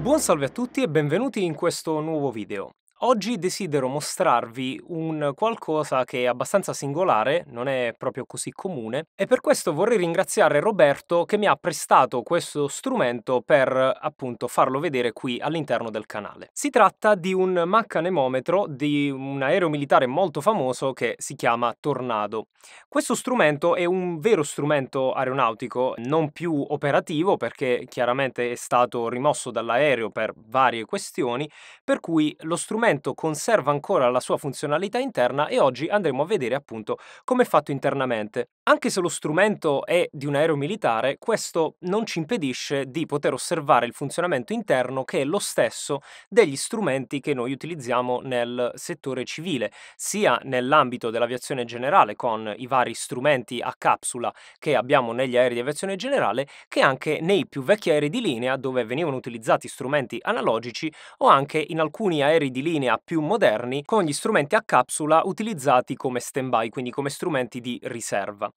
Buon salve a tutti e benvenuti in questo nuovo video. Oggi desidero mostrarvi un qualcosa che è abbastanza singolare, non è proprio così comune, e per questo vorrei ringraziare Roberto che mi ha prestato questo strumento per appunto farlo vedere qui all'interno del canale. Si tratta di un maccanemometro di un aereo militare molto famoso che si chiama Tornado. Questo strumento è un vero strumento aeronautico, non più operativo perché chiaramente è stato rimosso dall'aereo per varie questioni, per cui lo strumento strumento conserva ancora la sua funzionalità interna e oggi andremo a vedere appunto come è fatto internamente. Anche se lo strumento è di un aereo militare, questo non ci impedisce di poter osservare il funzionamento interno che è lo stesso degli strumenti che noi utilizziamo nel settore civile, sia nell'ambito dell'aviazione generale con i vari strumenti a capsula che abbiamo negli aerei di aviazione generale, che anche nei più vecchi aerei di linea dove venivano utilizzati strumenti analogici o anche in alcuni aerei di linea più moderni con gli strumenti a capsula utilizzati come stand-by, quindi come strumenti di riserva.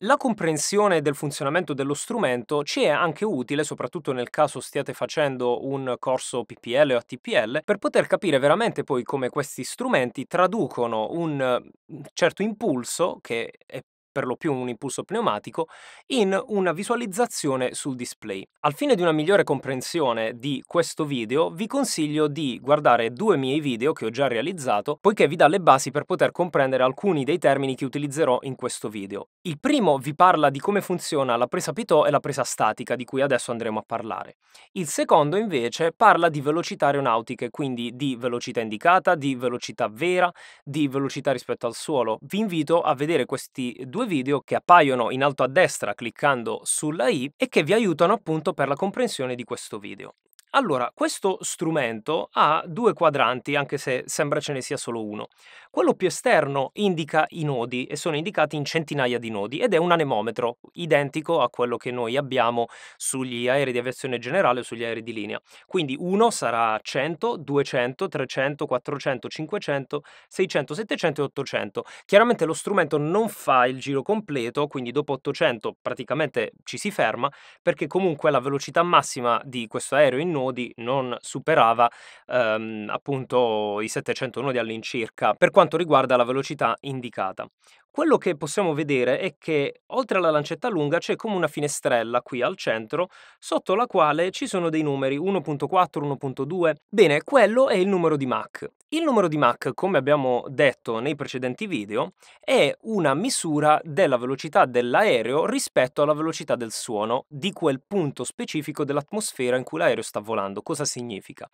La comprensione del funzionamento dello strumento ci è anche utile, soprattutto nel caso stiate facendo un corso PPL o ATPL, per poter capire veramente poi come questi strumenti traducono un mhmm, certo impulso che è per lo più un impulso pneumatico, in una visualizzazione sul display. Al fine di una migliore comprensione di questo video, vi consiglio di guardare due miei video che ho già realizzato, poiché vi dà le basi per poter comprendere alcuni dei termini che utilizzerò in questo video. Il primo vi parla di come funziona la presa pitot e la presa statica, di cui adesso andremo a parlare. Il secondo, invece, parla di velocità aeronautiche, quindi di velocità indicata, di velocità vera, di velocità rispetto al suolo. Vi invito a vedere questi due due video che appaiono in alto a destra cliccando sulla i e che vi aiutano appunto per la comprensione di questo video. Allora, questo strumento ha due quadranti, anche se sembra ce ne sia solo uno. Quello più esterno indica i nodi e sono indicati in centinaia di nodi ed è un anemometro, identico a quello che noi abbiamo sugli aerei di aviazione generale o sugli aerei di linea. Quindi 1 sarà 100, 200, 300, 400, 500, 600, 700 e 800. Chiaramente lo strumento non fa il giro completo, quindi dopo 800 praticamente ci si ferma, perché comunque la velocità massima di questo aereo in nodi nodi non superava ehm, appunto i 700 nodi all'incirca per quanto riguarda la velocità indicata. Quello che possiamo vedere è che oltre alla lancetta lunga c'è come una finestrella qui al centro, sotto la quale ci sono dei numeri 1.4, 1.2. Bene, quello è il numero di Mach. Il numero di Mach, come abbiamo detto nei precedenti video, è una misura della velocità dell'aereo rispetto alla velocità del suono di quel punto specifico dell'atmosfera in cui l'aereo sta volando. Cosa significa?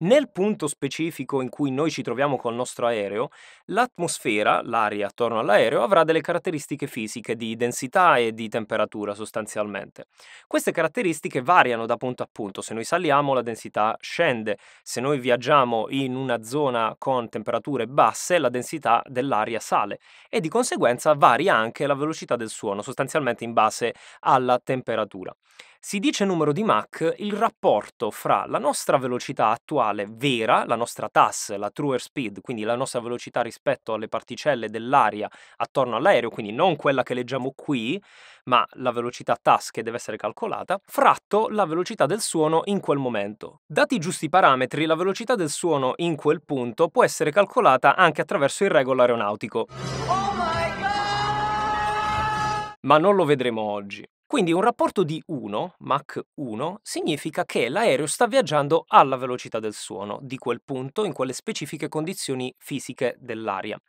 Nel punto specifico in cui noi ci troviamo col nostro aereo, l'atmosfera, l'aria attorno all'aereo, avrà delle caratteristiche fisiche di densità e di temperatura sostanzialmente. Queste caratteristiche variano da punto a punto, se noi saliamo la densità scende, se noi viaggiamo in una zona con temperature basse la densità dell'aria sale e di conseguenza varia anche la velocità del suono, sostanzialmente in base alla temperatura si dice numero di Mach il rapporto fra la nostra velocità attuale vera, la nostra TAS, la true speed, quindi la nostra velocità rispetto alle particelle dell'aria attorno all'aereo, quindi non quella che leggiamo qui, ma la velocità TAS che deve essere calcolata, fratto la velocità del suono in quel momento. Dati i giusti parametri, la velocità del suono in quel punto può essere calcolata anche attraverso il regolo aeronautico. Oh ma non lo vedremo oggi. Quindi un rapporto di 1, Mach 1, significa che l'aereo sta viaggiando alla velocità del suono, di quel punto, in quelle specifiche condizioni fisiche dell'aria.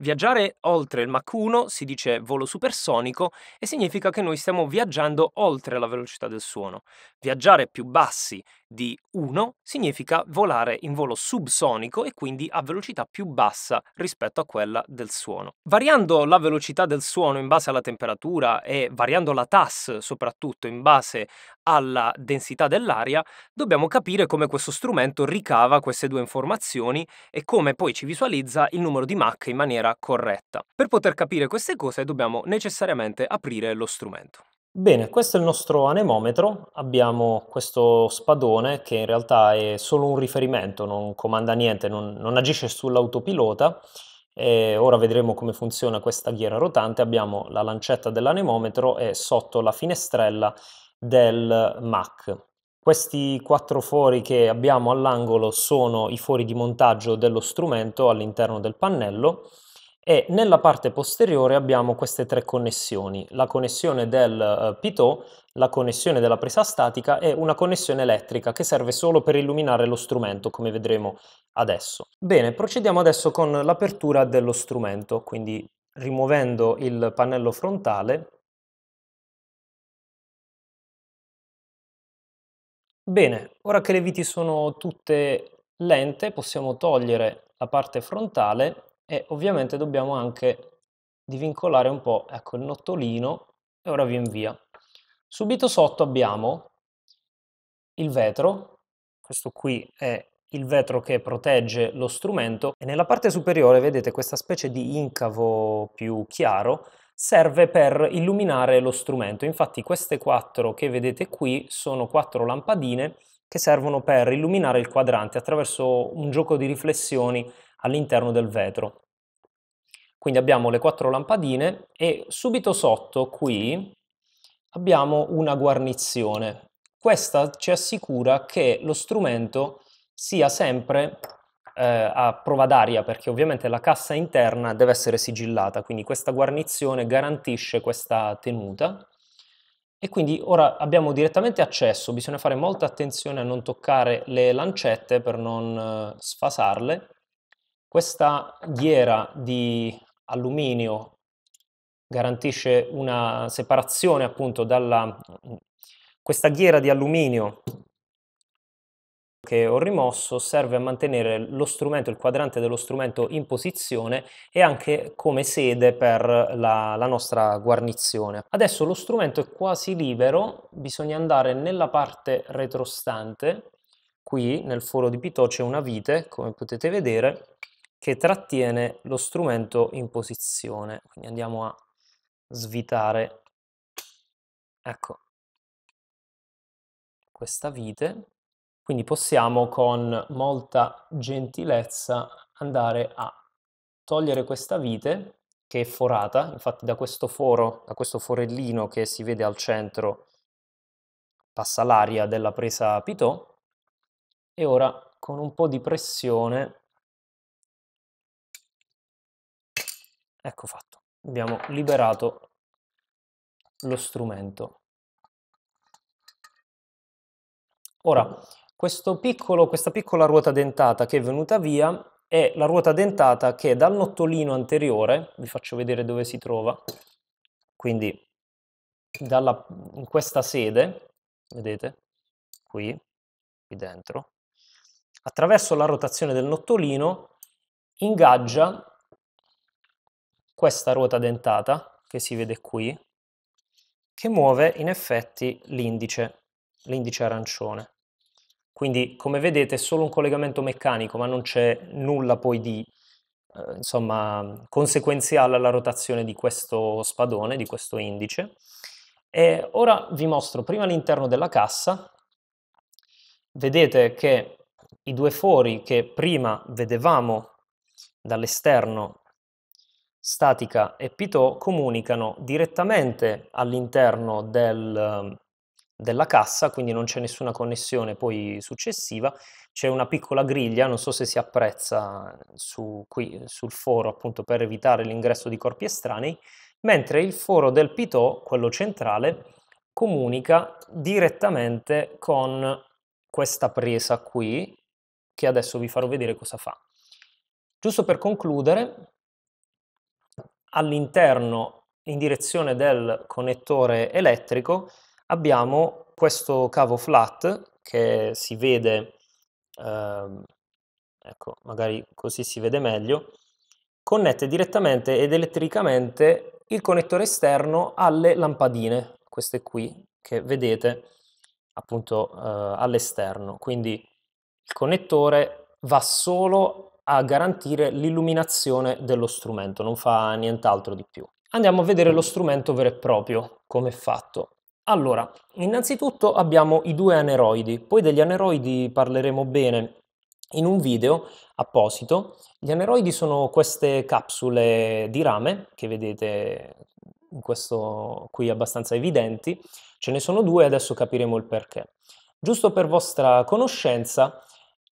Viaggiare oltre il Mach 1 si dice volo supersonico e significa che noi stiamo viaggiando oltre la velocità del suono. Viaggiare più bassi di 1 significa volare in volo subsonico e quindi a velocità più bassa rispetto a quella del suono. Variando la velocità del suono in base alla temperatura e variando la TAS soprattutto in base alla densità dell'aria, dobbiamo capire come questo strumento ricava queste due informazioni e come poi ci visualizza il numero di Mach in maniera maniera corretta. Per poter capire queste cose dobbiamo necessariamente aprire lo strumento. Bene, questo è il nostro anemometro, abbiamo questo spadone che in realtà è solo un riferimento, non comanda niente, non, non agisce sull'autopilota. E ora vedremo come funziona questa ghiera rotante, abbiamo la lancetta dell'anemometro e sotto la finestrella del MAC. Questi quattro fori che abbiamo all'angolo sono i fori di montaggio dello strumento all'interno del pannello e nella parte posteriore abbiamo queste tre connessioni, la connessione del eh, pitot, la connessione della presa statica e una connessione elettrica che serve solo per illuminare lo strumento, come vedremo adesso. Bene, procediamo adesso con l'apertura dello strumento, quindi rimuovendo il pannello frontale. Bene, ora che le viti sono tutte lente possiamo togliere la parte frontale e ovviamente dobbiamo anche divincolare un po' ecco, il nottolino e ora vi invia Subito sotto abbiamo il vetro, questo qui è il vetro che protegge lo strumento e nella parte superiore vedete questa specie di incavo più chiaro serve per illuminare lo strumento. Infatti queste quattro che vedete qui sono quattro lampadine che servono per illuminare il quadrante attraverso un gioco di riflessioni all'interno del vetro. Quindi abbiamo le quattro lampadine e subito sotto qui abbiamo una guarnizione. Questa ci assicura che lo strumento sia sempre eh, a prova d'aria perché ovviamente la cassa interna deve essere sigillata, quindi questa guarnizione garantisce questa tenuta. E quindi ora abbiamo direttamente accesso, bisogna fare molta attenzione a non toccare le lancette per non eh, sfasarle questa ghiera di alluminio garantisce una separazione appunto dalla... Mm, questa ghiera di alluminio che ho rimosso serve a mantenere lo strumento, il quadrante dello strumento in posizione e anche come sede per la, la nostra guarnizione. Adesso lo strumento è quasi libero, bisogna andare nella parte retrostante, qui nel foro di Pitò c'è una vite, come potete vedere, che trattiene lo strumento in posizione. Quindi andiamo a svitare, ecco, questa vite. Quindi possiamo con molta gentilezza andare a togliere questa vite che è forata, infatti da questo foro, da questo forellino che si vede al centro passa l'aria della presa Pitot e ora con un po' di pressione Ecco fatto. Abbiamo liberato lo strumento. Ora, piccolo, questa piccola ruota dentata che è venuta via è la ruota dentata che dal nottolino anteriore, vi faccio vedere dove si trova, quindi dalla, in questa sede, vedete, qui, qui dentro, attraverso la rotazione del nottolino ingaggia questa ruota dentata che si vede qui, che muove in effetti l'indice, l'indice arancione. Quindi come vedete è solo un collegamento meccanico, ma non c'è nulla poi di eh, insomma, conseguenziale alla rotazione di questo spadone, di questo indice. E ora vi mostro prima l'interno della cassa. Vedete che i due fori che prima vedevamo dall'esterno statica e Pitot comunicano direttamente all'interno del, della cassa, quindi non c'è nessuna connessione poi successiva, c'è una piccola griglia, non so se si apprezza su, qui sul foro appunto per evitare l'ingresso di corpi estranei, mentre il foro del Pitot, quello centrale, comunica direttamente con questa presa qui, che adesso vi farò vedere cosa fa. Giusto per concludere, all'interno in direzione del connettore elettrico abbiamo questo cavo flat che si vede, eh, ecco, magari così si vede meglio, connette direttamente ed elettricamente il connettore esterno alle lampadine, queste qui che vedete appunto eh, all'esterno. Quindi il connettore va solo a garantire l'illuminazione dello strumento, non fa nient'altro di più. Andiamo a vedere lo strumento vero e proprio, come è fatto. Allora, innanzitutto abbiamo i due aneroidi, poi degli aneroidi parleremo bene in un video apposito. Gli aneroidi sono queste capsule di rame che vedete in questo qui abbastanza evidenti, ce ne sono due e adesso capiremo il perché. Giusto per vostra conoscenza,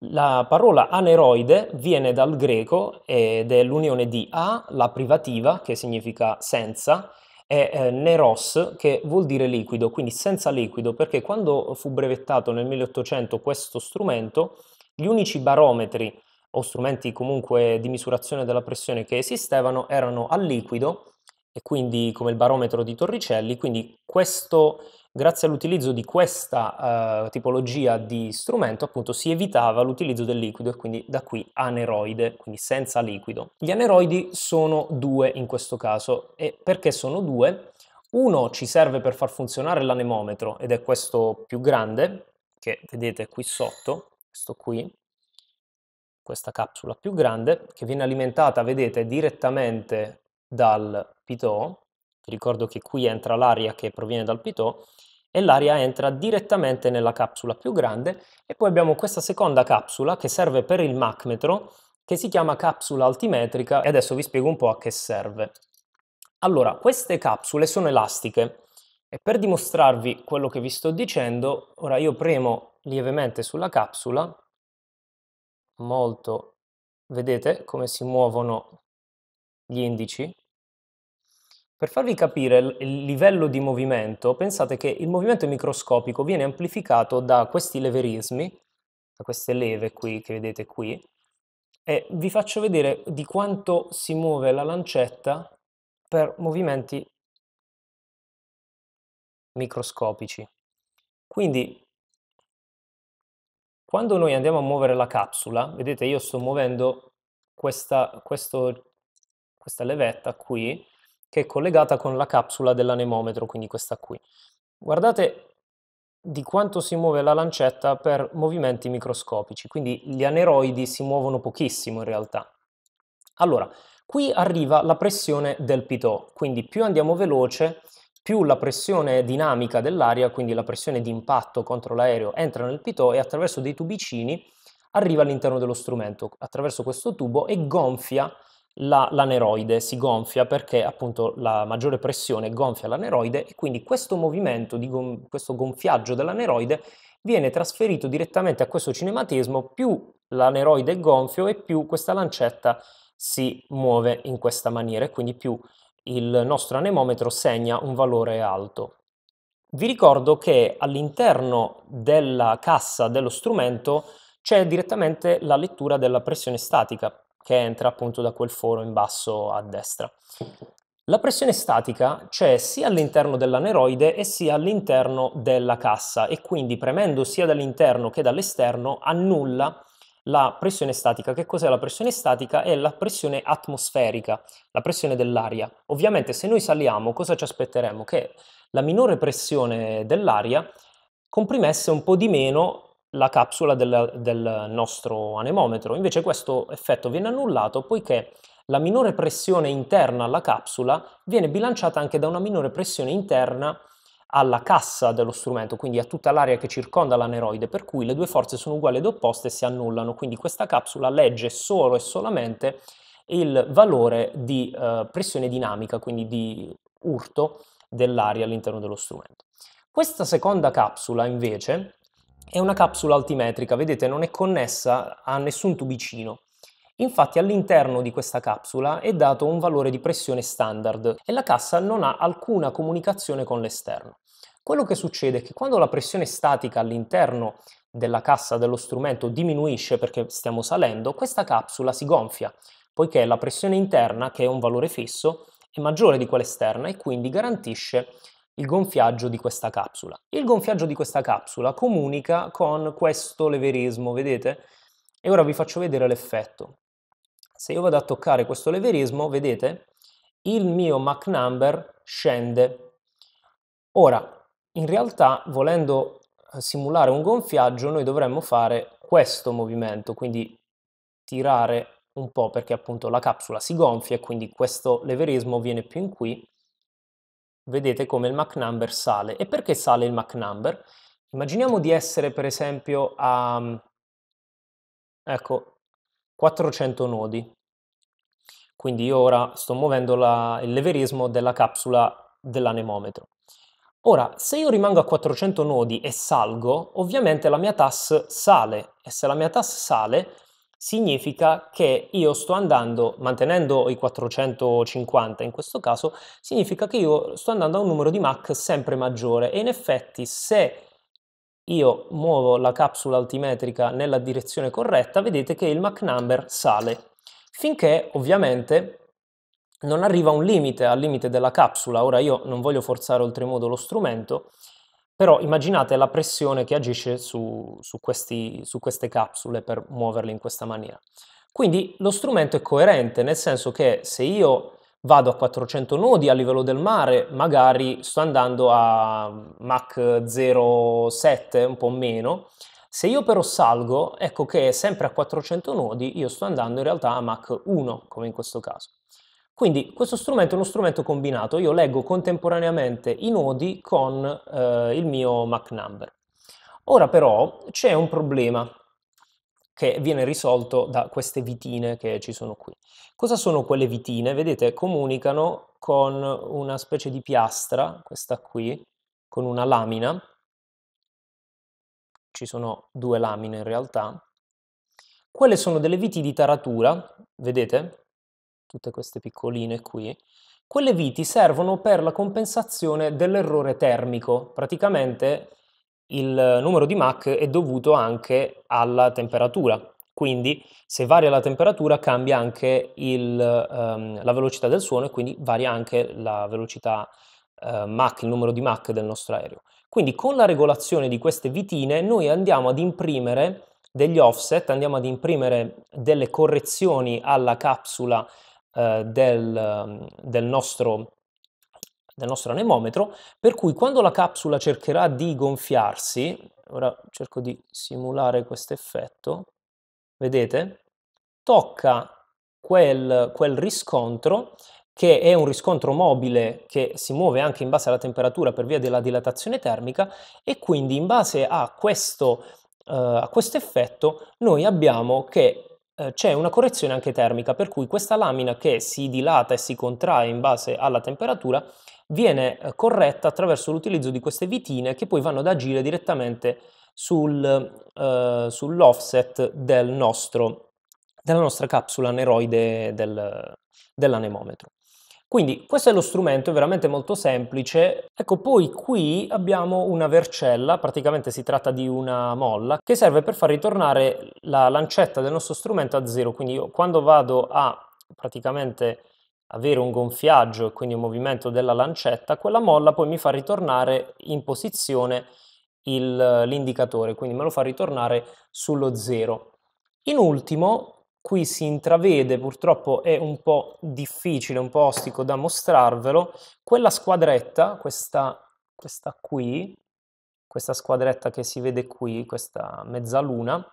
la parola aneroide viene dal greco ed è l'unione di a, la privativa, che significa senza, e eh, neros, che vuol dire liquido, quindi senza liquido, perché quando fu brevettato nel 1800 questo strumento, gli unici barometri o strumenti comunque di misurazione della pressione che esistevano erano a liquido, e quindi come il barometro di Torricelli, quindi questo Grazie all'utilizzo di questa eh, tipologia di strumento appunto si evitava l'utilizzo del liquido e quindi da qui aneroide, quindi senza liquido. Gli aneroidi sono due in questo caso e perché sono due? Uno ci serve per far funzionare l'anemometro ed è questo più grande che vedete qui sotto, questo qui, questa capsula più grande che viene alimentata, vedete, direttamente dal pitot ti ricordo che qui entra l'aria che proviene dal pitot e l'aria entra direttamente nella capsula più grande e poi abbiamo questa seconda capsula che serve per il macmetro che si chiama capsula altimetrica e adesso vi spiego un po' a che serve. Allora, queste capsule sono elastiche e per dimostrarvi quello che vi sto dicendo, ora io premo lievemente sulla capsula, molto, vedete come si muovono gli indici per farvi capire il livello di movimento, pensate che il movimento microscopico viene amplificato da questi leverismi, da queste leve qui che vedete qui, e vi faccio vedere di quanto si muove la lancetta per movimenti microscopici. Quindi quando noi andiamo a muovere la capsula, vedete io sto muovendo questa, questo, questa levetta qui, che è collegata con la capsula dell'anemometro, quindi questa qui. Guardate di quanto si muove la lancetta per movimenti microscopici, quindi gli aneroidi si muovono pochissimo in realtà. Allora, qui arriva la pressione del pitò, quindi più andiamo veloce, più la pressione dinamica dell'aria, quindi la pressione di impatto contro l'aereo, entra nel pitò e attraverso dei tubicini arriva all'interno dello strumento, attraverso questo tubo e gonfia la, l'aneroide si gonfia perché appunto la maggiore pressione gonfia l'aneroide e quindi questo movimento, gon- questo gonfiaggio dell'aneroide viene trasferito direttamente a questo cinematismo, più l'aneroide è gonfio e più questa lancetta si muove in questa maniera e quindi più il nostro anemometro segna un valore alto. Vi ricordo che all'interno della cassa dello strumento c'è direttamente la lettura della pressione statica, che entra appunto da quel foro in basso a destra. La pressione statica c'è cioè sia all'interno dell'aneroide e sia all'interno della cassa e quindi premendo sia dall'interno che dall'esterno annulla la pressione statica. Che cos'è la pressione statica? È la pressione atmosferica, la pressione dell'aria. Ovviamente se noi saliamo cosa ci aspetteremo? Che la minore pressione dell'aria comprimesse un po' di meno la capsula del, del nostro anemometro. Invece questo effetto viene annullato poiché la minore pressione interna alla capsula viene bilanciata anche da una minore pressione interna alla cassa dello strumento, quindi a tutta l'area che circonda l'aneroide, per cui le due forze sono uguali ed opposte e si annullano, quindi questa capsula legge solo e solamente il valore di eh, pressione dinamica, quindi di urto dell'aria all'interno dello strumento. Questa seconda capsula invece è una capsula altimetrica, vedete non è connessa a nessun tubicino. Infatti all'interno di questa capsula è dato un valore di pressione standard e la cassa non ha alcuna comunicazione con l'esterno. Quello che succede è che quando la pressione statica all'interno della cassa dello strumento diminuisce perché stiamo salendo, questa capsula si gonfia, poiché la pressione interna, che è un valore fisso, è maggiore di quella esterna e quindi garantisce il gonfiaggio di questa capsula. Il gonfiaggio di questa capsula comunica con questo leverismo, vedete? E ora vi faccio vedere l'effetto. Se io vado a toccare questo leverismo, vedete? Il mio Mach number scende. Ora, in realtà, volendo eh, simulare un gonfiaggio, noi dovremmo fare questo movimento, quindi tirare un po' perché appunto la capsula si gonfia e quindi questo leverismo viene più in qui vedete come il Mach number sale. E perché sale il Mach number? Immaginiamo di essere per esempio a mm, ecco, 400 nodi. Quindi io ora sto muovendo la, il leverismo della capsula dell'anemometro. Ora, se io rimango a 400 nodi e salgo, ovviamente la mia TAS sale, e se la mia TAS sale, significa che io sto andando, mantenendo i 450 in questo caso, significa che io sto andando a un numero di Mach sempre maggiore e in effetti se io muovo la capsula altimetrica nella direzione corretta, vedete che il Mach number sale, finché ovviamente non arriva un limite, al limite della capsula. Ora io non voglio forzare oltremodo lo strumento, però immaginate la pressione che agisce su, su, questi, su queste capsule per muoverle in questa maniera. Quindi lo strumento è coerente, nel senso che se io vado a 400 nodi a livello del mare, magari sto andando a Mach 07, un po' meno. Se io però salgo, ecco che sempre a 400 nodi io sto andando in realtà a Mach 1, come in questo caso. Quindi questo strumento è uno strumento combinato, io leggo contemporaneamente i nodi con eh, il mio Mach number. Ora però c'è un problema che viene risolto da queste vitine che ci sono qui. Cosa sono quelle vitine? Vedete, comunicano con una specie di piastra, questa qui, con una lamina. Ci sono due lamine in realtà. Quelle sono delle viti di taratura, vedete? tutte queste piccoline qui, quelle viti servono per la compensazione dell'errore termico. Praticamente il numero di Mach è dovuto anche alla temperatura. Quindi se varia la temperatura cambia anche il, um, la velocità del suono e quindi varia anche la velocità uh, Mach, il numero di Mach del nostro aereo. Quindi con la regolazione di queste vitine noi andiamo ad imprimere degli offset, andiamo ad imprimere delle correzioni alla capsula eh, del, mm, del, nostro, del nostro anemometro, per cui quando la capsula cercherà di gonfiarsi, ora cerco di simulare questo effetto, vedete? Tocca Quel, quel, riscontro che è un riscontro mobile che si muove anche in base alla temperatura per via della dilatazione termica e quindi in base a questo, uh, a questo effetto noi abbiamo che eh, c'è una correzione anche termica, per cui questa lamina che si dilata e si contrae in base alla temperatura viene eh, corretta attraverso l'utilizzo di queste vitine che poi vanno ad agire direttamente sul, eh, sull'offset del nostro, della nostra capsula neroide del, dell'anemometro. Quindi questo è lo strumento, è veramente molto semplice. Ecco, poi qui abbiamo una vercella, praticamente si tratta di una molla, che serve per far ritornare la lancetta del nostro strumento a zero. Quindi io quando vado a praticamente avere un gonfiaggio quindi un movimento della lancetta, quella molla poi mi fa ritornare in posizione l'indicatore, quindi me lo fa ritornare sullo zero. In ultimo, qui si intravede, purtroppo è un po' difficile, un po' ostico da mostrarvelo, quella squadretta, questa, questa qui, questa squadretta che si vede qui, questa mezzaluna,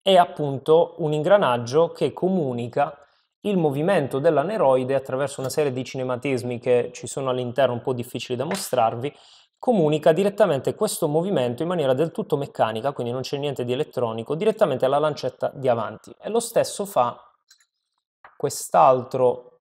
è appunto un ingranaggio che comunica il movimento dell'aneroide attraverso una serie di cinematismi che ci sono all'interno un po' difficili da mostrarvi, comunica direttamente questo movimento in maniera del tutto meccanica, quindi non c'è niente di elettronico, direttamente alla lancetta di avanti. E lo stesso fa quest'altro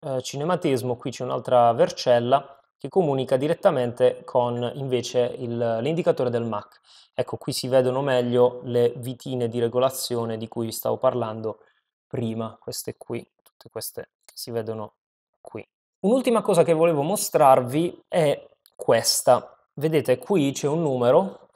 eh, cinematismo, qui c'è un'altra vercella che comunica direttamente con invece l'indicatore del MAC. Ecco, qui si vedono meglio le vitine di regolazione di cui vi stavo parlando prima, queste qui, tutte queste che si vedono qui. Un'ultima cosa che volevo mostrarvi è questa. Vedete qui c'è un numero,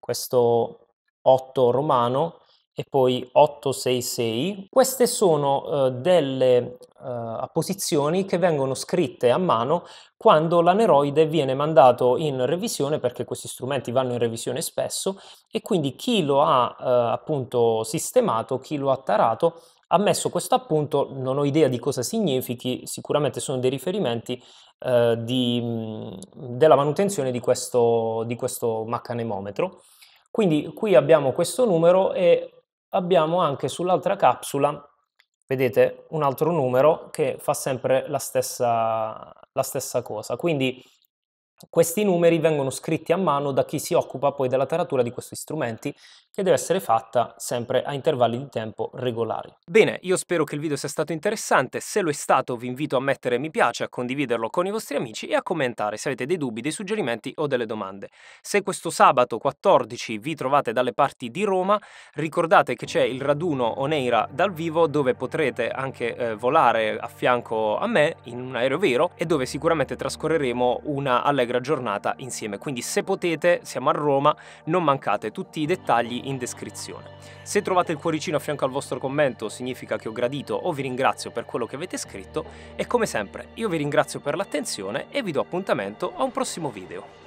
questo 8 romano e poi 866. Queste sono eh, delle eh, apposizioni che vengono scritte a mano quando l'aneroide viene mandato in revisione perché questi strumenti vanno in revisione spesso e quindi chi lo ha eh, appunto sistemato, chi lo ha tarato ammesso questo appunto, non ho idea di cosa significhi, sicuramente sono dei riferimenti eh, di, della manutenzione di questo, di questo maccanemometro. Quindi qui abbiamo questo numero e abbiamo anche sull'altra capsula, vedete, un altro numero che fa sempre la stessa, la stessa cosa. Quindi questi numeri vengono scritti a mano da chi si occupa poi della taratura di questi strumenti, che deve essere fatta sempre a intervalli di tempo regolari. Bene, io spero che il video sia stato interessante, se lo è stato vi invito a mettere mi piace, a condividerlo con i vostri amici e a commentare se avete dei dubbi, dei suggerimenti o delle domande. Se questo sabato 14 vi trovate dalle parti di Roma, ricordate che c'è il raduno Oneira dal vivo dove potrete anche eh, volare a fianco a me in un aereo vero e dove sicuramente trascorreremo una allegra magra giornata insieme. Quindi se potete, siamo a Roma, non mancate tutti i dettagli in descrizione. Se trovate il cuoricino a fianco al vostro commento significa che ho gradito o vi ringrazio per quello che avete scritto e come sempre io vi ringrazio per l'attenzione e vi do appuntamento a un prossimo video.